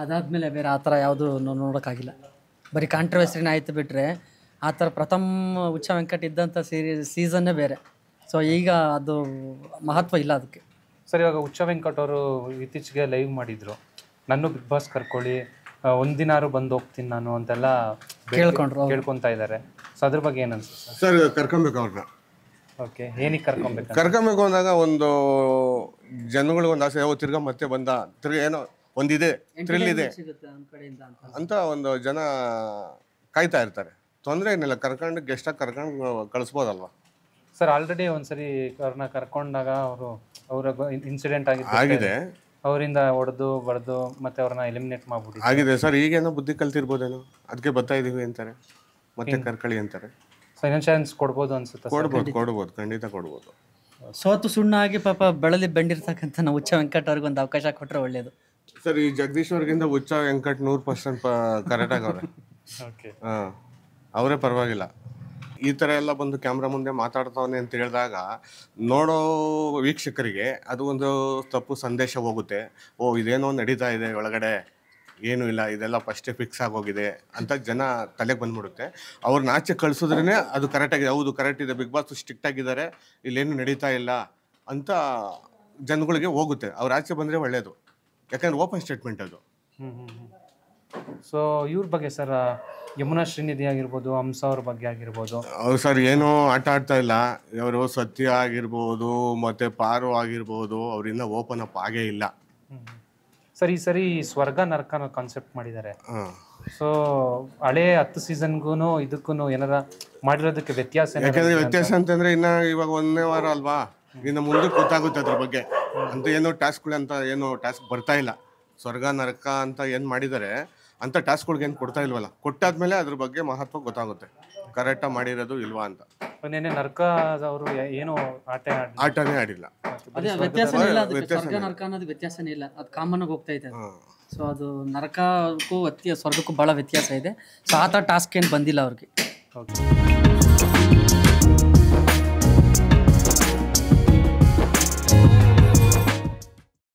ಅದಾದಮೇಲೆ ಬೇರೆ ಆ ಥರ ಯಾವುದು ನೋಡೋಕ್ಕಾಗಿಲ್ಲ ಬರೀ ಕಾಂಟ್ರವರ್ಸಿನ ಆಯಿತು ಬಿಟ್ಟರೆ ಆ ಥರ ಪ್ರಥಮ ಉಚ್ಚ ವೆಂಕಟ್ ಇದ್ದಂಥ ಸೀರಿ ಸೀಸನ್ನೇ ಬೇರೆ ಸೊ ಈಗ ಅದು ಮಹತ್ವ ಇಲ್ಲ ಅದಕ್ಕೆ ಸರ್ ಇವಾಗ ಉಚ್ಚ ವೆಂಕಟ್ ಅವರು ಇತ್ತೀಚೆಗೆ ಲೈವ್ ಮಾಡಿದರು ನಾನು ಬಿಗ್ ಬಾಸ್ ಕರ್ಕೊಳ್ಳಿ ಒಂದಿನಾರು ಬಂದು ಹೋಗ್ತೀನಿ ನಾನು ಅಂತೆಲ್ಲ ಕೇಳ್ಕೊಂಡ್ರು ಕೇಳ್ಕೊತಾ ಇದ್ದಾರೆ ಸೊ ಅದ್ರ ಬಗ್ಗೆ ಏನಂತ ಸರ್ ಕರ್ಕೊಬೇಕು ಅವ್ರನ್ನ ಓಕೆ ಏನಕ್ಕೆ ಕರ್ಕೊಬೇಕು ಕರ್ಕೊಬೇಕು ಅಂದಾಗ ಒಂದು ಜನಗಳಿಗೊಂದು ಆಸೆ ತಿರ್ಗಾ ಮತ್ತೆ ಬಂದ ತಿರ್ಗ ಏನೋ ಒಂದಿದೆ ಥ್ರಿಲ್ ಇದೆ ಅಂತ ಒಂದು ಜನ ಕಾಯ್ತಾ ಇರ್ತಾರೆ ತೊಂದರೆ ಏನಿಲ್ಲ ಕರ್ಕೊಂಡು ಗೆಸ್ಟಾಗಿ ಕರ್ಕೊಂಡು ಕಳಿಸ್ಬೋದಲ್ವಾ ಸರ್ ಆಲ್ರೆಡಿ ಒಂದ್ಸರಿ ಅವ್ರನ್ನ ಕರ್ಕೊಂಡಾಗ ಅವರು ಅವರ ಇನ್ಸಿಡೆಂಟ್ ಆಗಿದೆ ಆಗಿದೆ ಅವರಿಂದ ಹೊಡೆದು ಬಡ್ದು ಮತ್ತೆ ಅವ್ರನ್ನ ಎಲಿಮಿನೇಟ್ ಮಾಡ್ಬಿಟ್ಟು ಆಗಿದೆ ಸರ್ ಈಗೇನೋ ಬುದ್ಧಿ ಕಲ್ತಿರ್ಬೋದೇನೋ ಅದಕ್ಕೆ ಬರ್ತಾ ಇದೀವಿ ಅಂತಾರೆ ಮತ್ತೆ ಕರ್ಕಳಿ ಅಂತಾರೆ ಫೈನಾನ್ಸ್ ಕೊಡ್ಬೋದು ಅನ್ಸುತ್ತೆ ಕೊಡ್ಬೋದು ಕೊಡ್ಬೋದು ಖಂಡಿತ ಕೊಡ್ಬೋದು ಸೋತು ಸುಣ್ಣಾಗಿ ಪಾಪ ಬೆಳಲಿ ಬೆಂಡಿರ್ತಕ್ಕಂಥ ನಾವು ಉಚ್ಚ ವೆಂಕಟ್ ಅವ್ರಿಗೆ ಒಂದು ಅವಕಾಶ ಕೊಟ್ಟರೆ ಒಳ್ಳೇದು ಸರ್ ಈ ಜಗದೀಶ್ ಅವ್ರಿಗಿಂತ ಹುಚ್ಚ ವೆಂಕಟ್ ನೂರು ಪರ್ಸೆಂಟ್ ಕರೆಕ್ಟ್ ಆಗವ್ರೆ ಹಾಂ ಅವರೇ ಪರವಾಗಿಲ್ಲ ಈ ಥರ ಎಲ್ಲ ಬಂದು ಕ್ಯಾಮ್ರಾ ಮುಂದೆ ಮಾತಾಡ್ತಾವನೆ ಅಂತ ಹೇಳಿದಾಗ ನೋಡೋ ವೀಕ್ಷಕರಿಗೆ ಅದು ಒಂದು ತಪ್ಪು ಸಂದೇಶ ಹೋಗುತ್ತೆ ಓ ಇದೇನೋ ನಡೀತಾ ಇದೆ ಒಳಗಡೆ ಏನೂ ಇಲ್ಲ ಇದೆಲ್ಲ ಫಸ್ಟೇ ಫಿಕ್ಸ್ ಆಗೋಗಿದೆ ಅಂತ ಜನ ತಲೆಗೆ ಬಂದ್ಬಿಡುತ್ತೆ ಅವ್ರನ್ನ ಆಚೆ ಕಳಿಸಿದ್ರೇ ಅದು ಕರೆಕ್ಟಾಗಿದೆ ಹೌದು ಕರೆಕ್ಟ್ ಇದೆ ಬಿಗ್ ಬಾಸ್ ಸ್ಟ್ರಿಕ್ಟ್ ಆಗಿದ್ದಾರೆ ಇಲ್ಲೇನು ನಡೀತಾ ಇಲ್ಲ ಅಂತ ಜನಗಳಿಗೆ ಹೋಗುತ್ತೆ ಅವ್ರು ಆಚೆ ಬಂದರೆ ಒಳ್ಳೆಯದು ಯಾಕಂದ್ರೆ ಓಪನ್ ಸ್ಟೇಟ್ಮೆಂಟ್ ಅದು ಸೊ ಇವ್ರ ಬಗ್ಗೆ ಸರ್ ಯಮುನಾ ಶ್ರೀನಿಧಿ ಆಗಿರ್ಬೋದು ಹಂಸ ಅವ್ರ ಬಗ್ಗೆ ಆಗಿರ್ಬೋದು ಅವ್ರು ಸರ್ ಏನು ಆಟ ಆಡ್ತಾ ಇಲ್ಲ ಇವರು ಸತ್ಯ ಆಗಿರ್ಬೋದು ಮತ್ತೆ ಪಾರು ಆಗಿರ್ಬೋದು ಅವರಿಂದ ಓಪನ್ ಅಪ್ ಆಗೇ ಇಲ್ಲ ಸರ್ ಈ ಸರಿ ಸ್ವರ್ಗ ನರಕನ ಕಾನ್ಸೆಪ್ಟ್ ಮಾಡಿದ್ದಾರೆ ಸೊ ಹಳೆ ಹತ್ತು ಸೀಸನ್ಗೂ ಇದಕ್ಕೂ ಏನಾರ ಮಾಡಿರೋದಕ್ಕೆ ವ್ಯತ್ಯಾಸ ಯಾಕಂದ್ರೆ ವ್ಯತ್ಯಾಸ ಅಂತಂದ್ರೆ ಇನ್ನ ಇವಾಗ ಒಂದನೇ ವಾರ ಅಲ್ವಾ ಇನ್ನು ಮುಂದೆ ಗೊತ್ತಾಗುತ್ತೆ ಅದ್ರ ಬಗ್ಗೆ ಅಂತ ಏನು ಟಾಸ್ಕ್ಗಳು ಅಂತ ಏನು ಟಾಸ್ಕ್ ಬರ್ತಾ ಇಲ್ಲ ಸ್ವರ್ಗ ನರಕ ಅಂತ ಏನು ಮಾಡಿದರೆ ಅಂತ ಟಾಸ್ಕ್ಗಳಿಗೆ ಏನು ಕೊಡ್ತಾ ಇಲ್ವಲ್ಲ ಕೊಟ್ಟಾದ್ಮೇಲೆ ಅದ್ರ ಬಗ್ಗೆ ಮಹತ್ವ ಗೊತ್ತಾಗುತ್ತೆ ಕರೆಕ್ಟಾಗಿ ಮಾಡಿರೋದು ಇಲ್ವಾ ಅಂತ ನೆನ್ನೆ ಅವರು ಏನು ಆಟನೇ ಆಡಿಲ್ಲ ಅದೇ ವ್ಯತ್ಯಾಸ ವ್ಯತ್ಯಾಸನೇ ಇಲ್ಲ ಅದು ಕಾಮನ್ ಆಗಿ ಹೋಗ್ತಾ ಇದೆ ಸೊ ಅದು ನರಕಕ್ಕೂ ಅತಿ ಸ್ವರ್ಗಕ್ಕೂ ಬಹಳ ವ್ಯತ್ಯಾಸ ಇದೆ ಸೊ ಆ ಥರ ಟಾಸ್ಕ್ ಏನು ಬಂದಿಲ್ಲ ಅವ್ರಿಗೆ